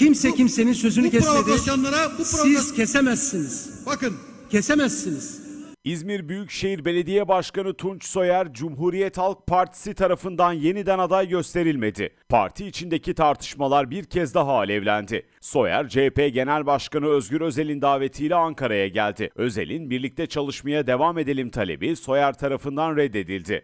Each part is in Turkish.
Kimse bu, kimsenin sözünü bu kesmedi. Bu Siz kesemezsiniz. Bakın. Kesemezsiniz. İzmir Büyükşehir Belediye Başkanı Tunç Soyer, Cumhuriyet Halk Partisi tarafından yeniden aday gösterilmedi. Parti içindeki tartışmalar bir kez daha alevlendi. Soyer, CHP Genel Başkanı Özgür Özel'in davetiyle Ankara'ya geldi. Özel'in birlikte çalışmaya devam edelim talebi Soyer tarafından reddedildi.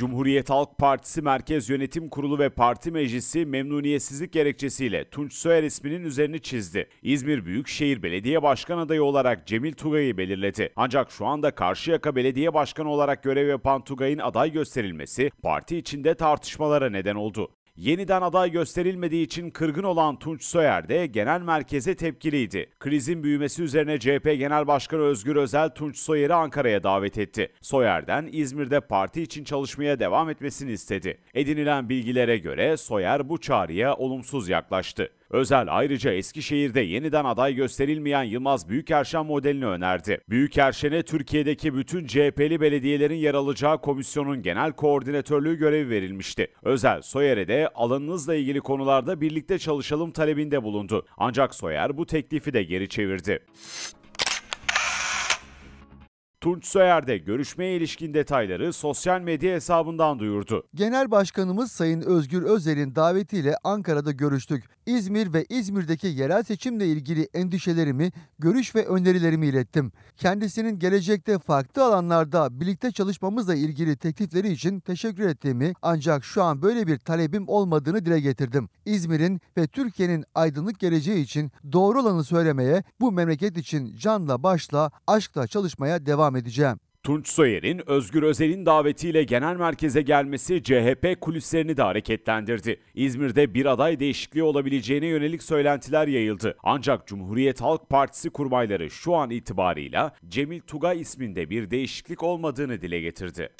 Cumhuriyet Halk Partisi Merkez Yönetim Kurulu ve Parti Meclisi memnuniyetsizlik gerekçesiyle Tunç Soyer isminin üzerini çizdi. İzmir Büyükşehir Belediye Başkan adayı olarak Cemil Tugay'ı belirledi. Ancak şu anda Karşıyaka Belediye Başkanı olarak görev yapan Tugay'ın aday gösterilmesi parti içinde tartışmalara neden oldu. Yeniden aday gösterilmediği için kırgın olan Tunç Soyer de genel merkeze tepkiliydi. Krizin büyümesi üzerine CHP Genel Başkanı Özgür Özel Tunç Soyer'i Ankara'ya davet etti. Soyer'den İzmir'de parti için çalışmaya devam etmesini istedi. Edinilen bilgilere göre Soyer bu çağrıya olumsuz yaklaştı. Özel ayrıca Eskişehir'de yeniden aday gösterilmeyen Yılmaz Büyükerşen modelini önerdi. Büyükerşen'e Türkiye'deki bütün CHP'li belediyelerin yer alacağı komisyonun genel koordinatörlüğü görevi verilmişti. Özel Soyer'e de alanınızla ilgili konularda birlikte çalışalım talebinde bulundu. Ancak Soyer bu teklifi de geri çevirdi. Tunç Soyer de görüşmeye ilişkin detayları sosyal medya hesabından duyurdu. Genel Başkanımız Sayın Özgür Özel'in davetiyle Ankara'da görüştük. İzmir ve İzmir'deki yerel seçimle ilgili endişelerimi, görüş ve önerilerimi ilettim. Kendisinin gelecekte farklı alanlarda birlikte çalışmamızla ilgili teklifleri için teşekkür ettiğimi ancak şu an böyle bir talebim olmadığını dile getirdim. İzmir'in ve Türkiye'nin aydınlık geleceği için doğru olanı söylemeye, bu memleket için canla başla, aşkla çalışmaya devam devam edeceğim. Tunç Soyer'in Özgür Özel'in davetiyle genel merkeze gelmesi CHP kulislerini de hareketlendirdi. İzmir'de bir aday değişikliği olabileceğine yönelik söylentiler yayıldı. Ancak Cumhuriyet Halk Partisi kurmayları şu an itibarıyla Cemil Tuga isminde bir değişiklik olmadığını dile getirdi.